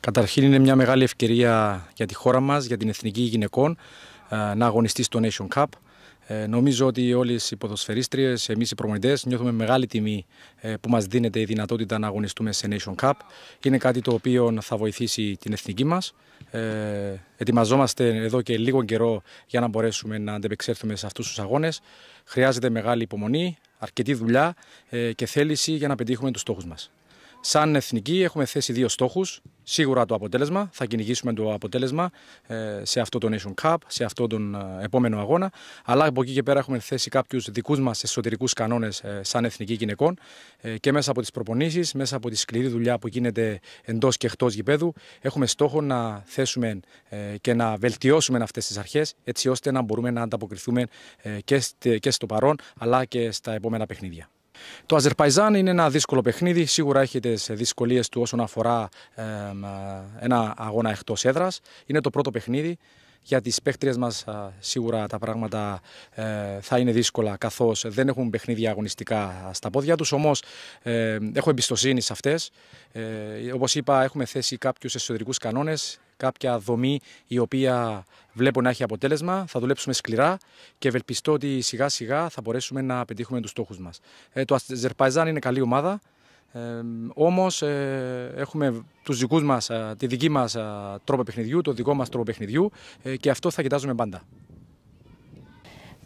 Καταρχήν είναι μια μεγάλη ευκαιρία για τη χώρα μας, για την Εθνική Γυναικών, ε, να αγωνιστεί στο Nation Cup. Ε, νομίζω ότι όλοι οι ποδοσφαιρίστριες, εμείς οι προμονητές νιώθουμε μεγάλη τιμή ε, που μας δίνεται η δυνατότητα να αγωνιστούμε σε Nation Cup. Είναι κάτι το οποίο θα βοηθήσει την εθνική μας. Ε, ετοιμαζόμαστε εδώ και λίγο καιρό για να μπορέσουμε να αντεπεξέλθουμε σε αυτούς τους αγώνες. Χρειάζεται μεγάλη υπομονή, αρκετή δουλειά και θέληση για να πετύχουμε τους στόχους μας. Σαν εθνική έχουμε θέσει δύο στόχους. Σίγουρα το αποτέλεσμα, θα κυνηγήσουμε το αποτέλεσμα ε, σε αυτό το Nation Cup, σε αυτό τον ε, επόμενο αγώνα. Αλλά από εκεί και πέρα έχουμε θέσει κάποιους δικούς μας εσωτερικούς κανόνες ε, σαν εθνική γυναικών και μέσα από τις προπονήσεις, μέσα από τη σκληρή δουλειά που γίνεται εντός και εκτός γηπέδου, έχουμε στόχο να θέσουμε και να βελτιώσουμε αυτές τις αρχές έτσι ώστε να μπορούμε να ανταποκριθούμε και στο παρόν αλλά και στα επόμενα παιχνίδια. Το Αζερπαϊζάν είναι ένα δύσκολο παιχνίδι. Σίγουρα έχει τι δυσκολίες του όσον αφορά ένα αγώνα εκτός έδρας. Είναι το πρώτο παιχνίδι. Για τις παίχτριες μας σίγουρα τα πράγματα ε, θα είναι δύσκολα καθώς δεν έχουν παιχνίδια αγωνιστικά στα πόδια τους. Όμως ε, έχω εμπιστοσύνη σε αυτές. Ε, όπως είπα έχουμε θέσει κάποιους εσωτερικούς κανόνες κάποια δομή η οποία βλέπω να έχει αποτέλεσμα. Θα δουλέψουμε σκληρά και ευελπιστώ ότι σιγά σιγά θα μπορέσουμε να πετύχουμε τους στόχους μας. Ε, το Αζερπαϊζάν είναι καλή ομάδα, ε, όμως ε, έχουμε τους δικούς μας, τη δική μας τρόπο παιχνιδιού, το δικό μας τρόπο παιχνιδιού ε, και αυτό θα κοιτάζουμε πάντα.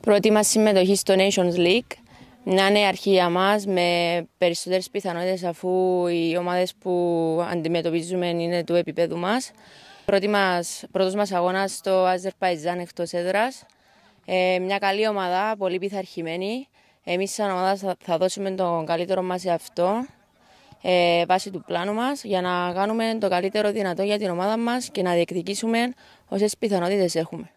Πρώτη μας συμμετοχή στο Nations League. να είναι αρχή για μας με περισσότερες πιθανότητες αφού οι ομάδες που αντιμετωπίζουμε είναι του επίπεδου μας πρώτη μας, πρώτος μας αγώνας στο Αζερπαϊτζάν εκτός έδρας. Ε, μια καλή ομάδα, πολύ πειθαρχημένη. Εμείς σαν ομάδα θα, δώσουμε τον καλύτερο μας σε αυτό, ε, βάσει του πλάνου μας, για να κάνουμε το καλύτερο δυνατό για την ομάδα μας και να διεκδικήσουμε όσες πιθανότητες έχουμε.